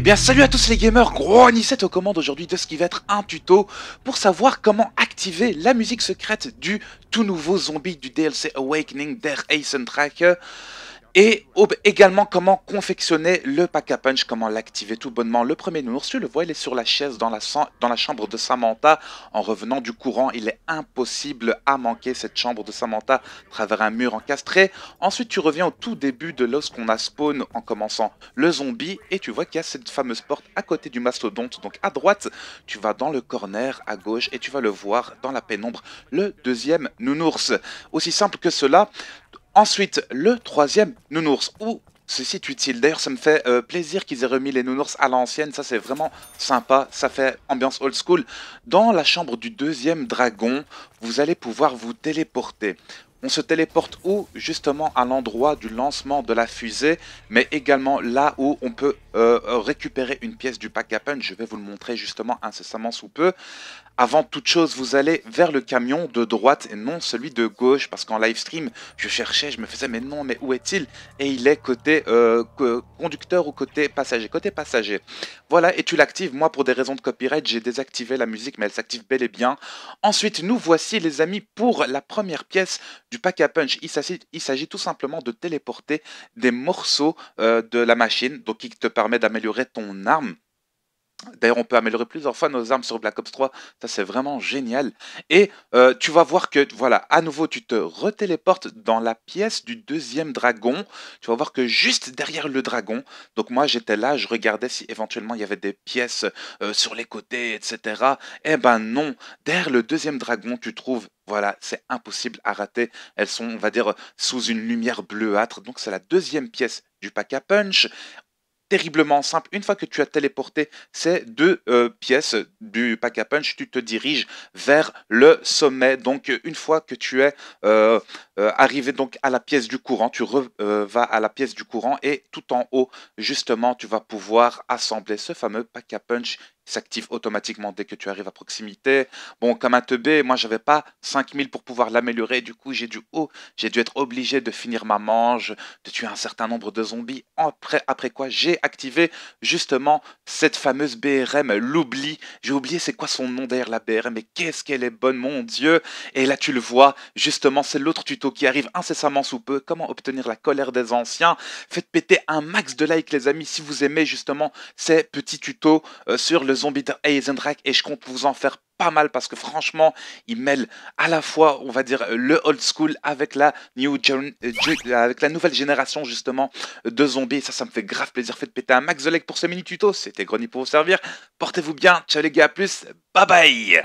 Eh bien salut à tous les gamers, gros aux commandes aujourd'hui de ce qui va être un tuto pour savoir comment activer la musique secrète du tout nouveau zombie du DLC Awakening der Ace Tracker et également comment confectionner le pack à punch, comment l'activer tout bonnement. Le premier nounours, tu le vois, il est sur la chaise dans la, dans la chambre de Samantha. En revenant du courant, il est impossible à manquer cette chambre de Samantha travers un mur encastré. Ensuite, tu reviens au tout début de l'os qu'on a spawn en commençant le zombie. Et tu vois qu'il y a cette fameuse porte à côté du mastodonte. Donc à droite, tu vas dans le corner à gauche et tu vas le voir dans la pénombre, le deuxième nounours. Aussi simple que cela, Ensuite, le troisième nounours. Où se situe-t-il D'ailleurs, ça me fait euh, plaisir qu'ils aient remis les nounours à l'ancienne. Ça, c'est vraiment sympa. Ça fait ambiance old school. Dans la chambre du deuxième dragon, vous allez pouvoir vous téléporter. On se téléporte où Justement à l'endroit du lancement de la fusée, mais également là où on peut euh, euh, récupérer une pièce du pack up Je vais vous le montrer justement incessamment sous peu. Avant toute chose, vous allez vers le camion de droite et non celui de gauche, parce qu'en live stream, je cherchais, je me faisais mais non, mais où est-il Et il est côté euh, conducteur ou côté passager, côté passager. Voilà, et tu l'actives. Moi, pour des raisons de copyright, j'ai désactivé la musique, mais elle s'active bel et bien. Ensuite, nous voici les amis pour la première pièce du pack à punch. Il s'agit tout simplement de téléporter des morceaux euh, de la machine, donc qui te permet d'améliorer ton arme D'ailleurs, on peut améliorer plusieurs fois nos armes sur Black Ops 3. Ça, c'est vraiment génial. Et euh, tu vas voir que, voilà, à nouveau, tu te retéléportes dans la pièce du deuxième dragon. Tu vas voir que juste derrière le dragon, donc moi, j'étais là, je regardais si éventuellement il y avait des pièces euh, sur les côtés, etc. Eh ben non, derrière le deuxième dragon, tu trouves voilà, c'est impossible à rater. Elles sont, on va dire, sous une lumière bleuâtre. Donc c'est la deuxième pièce du pack à punch terriblement simple. Une fois que tu as téléporté ces deux euh, pièces du pack à punch, tu te diriges vers le sommet. Donc une fois que tu es euh, euh, arrivé donc à la pièce du courant, tu vas à la pièce du courant et tout en haut justement tu vas pouvoir assembler ce fameux pack à punch s'active automatiquement dès que tu arrives à proximité. Bon, comme un teubé, moi j'avais pas 5000 pour pouvoir l'améliorer, du coup j'ai dû, oh, j'ai dû être obligé de finir ma mange, de tuer un certain nombre de zombies, après, quoi j'ai activé justement cette fameuse BRM, l'oubli. J'ai oublié c'est quoi son nom derrière la BRM, mais qu'est-ce qu'elle est bonne, mon Dieu Et là tu le vois, justement c'est l'autre tuto qui arrive incessamment sous peu, comment obtenir la colère des anciens. Faites péter un max de likes les amis si vous aimez justement ces petits tutos euh, sur le zombies de et je compte vous en faire pas mal parce que franchement, il mêle à la fois, on va dire, le old school avec la, new euh, euh, nouvelle génération justement de zombies. Ça, ça me fait grave plaisir. Faites péter un max de like pour ce mini tuto. C'était Grony pour vous servir. Portez-vous bien. Ciao les gars, à plus. Bye bye.